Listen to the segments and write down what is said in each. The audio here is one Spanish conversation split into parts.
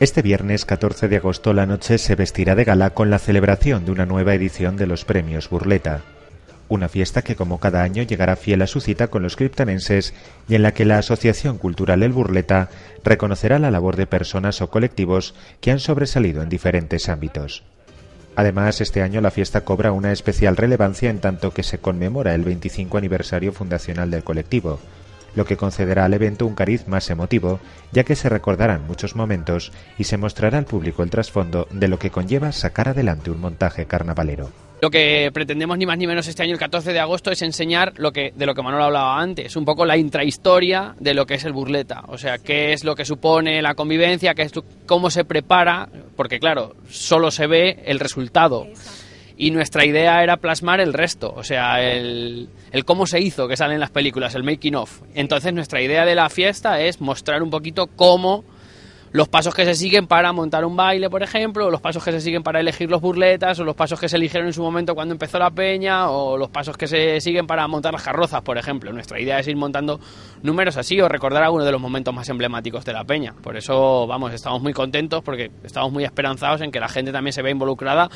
Este viernes 14 de agosto la noche se vestirá de gala con la celebración de una nueva edición de los premios Burleta, una fiesta que como cada año llegará fiel a su cita con los criptanenses y en la que la Asociación Cultural El Burleta reconocerá la labor de personas o colectivos que han sobresalido en diferentes ámbitos. Además, este año la fiesta cobra una especial relevancia en tanto que se conmemora el 25 aniversario fundacional del colectivo, lo que concederá al evento un cariz más emotivo, ya que se recordarán muchos momentos y se mostrará al público el trasfondo de lo que conlleva sacar adelante un montaje carnavalero. Lo que pretendemos ni más ni menos este año, el 14 de agosto, es enseñar lo que, de lo que Manuel hablaba antes, un poco la intrahistoria de lo que es el burleta. O sea, qué es lo que supone la convivencia, qué es cómo se prepara, porque claro, solo se ve el resultado y nuestra idea era plasmar el resto, o sea, el, cómo se hizo que salen las películas, el making of. Entonces nuestra idea de la fiesta es mostrar un poquito cómo los pasos que se siguen para montar un baile, por ejemplo, o los pasos que se siguen para elegir los burletas, o los pasos que se eligieron en su momento cuando empezó la peña, o los pasos que se siguen para montar las carrozas, por ejemplo. Nuestra idea es ir montando números así o recordar uno de los momentos más emblemáticos de la peña. Por eso, vamos, estamos muy contentos porque estamos muy esperanzados en que la gente también se vea involucrada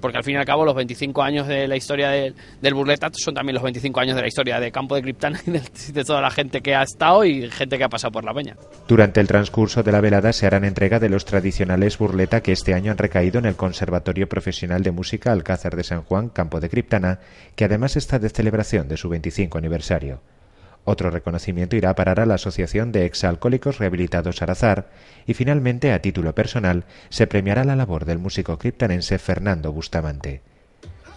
porque al fin y al cabo los 25 años de la historia del, Burleta son también los 25 años de la historia de Campo de Criptana y de, toda la gente que ha estado y gente que ha pasado por la peña. Durante el transcurso de la velada se harán entrega de los tradicionales Burleta que este año han recaído en el Conservatorio Profesional de Música Alcázar de San Juan, Campo de Criptana, que además está de celebración de su 25 aniversario. Otro reconocimiento irá parar a la Asociación de Exalcohólicos Rehabilitados al Azar y finalmente, a título personal, se premiará la labor del músico criptanense Fernando Bustamante.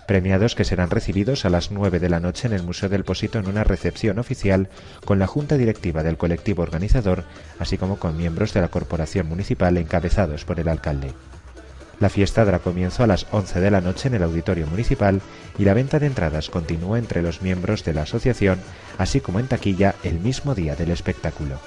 Premiados que serán recibidos a las 9 de la noche en el Museo del Posito en una recepción oficial con la Junta Directiva del colectivo organizador, así como con miembros de la Corporación Municipal encabezados por el alcalde. La fiesta dará comienzo a las 11 de la noche en el Auditorio Municipal y la venta de entradas continúa entre los miembros de la asociación, así como en taquilla el mismo día del espectáculo.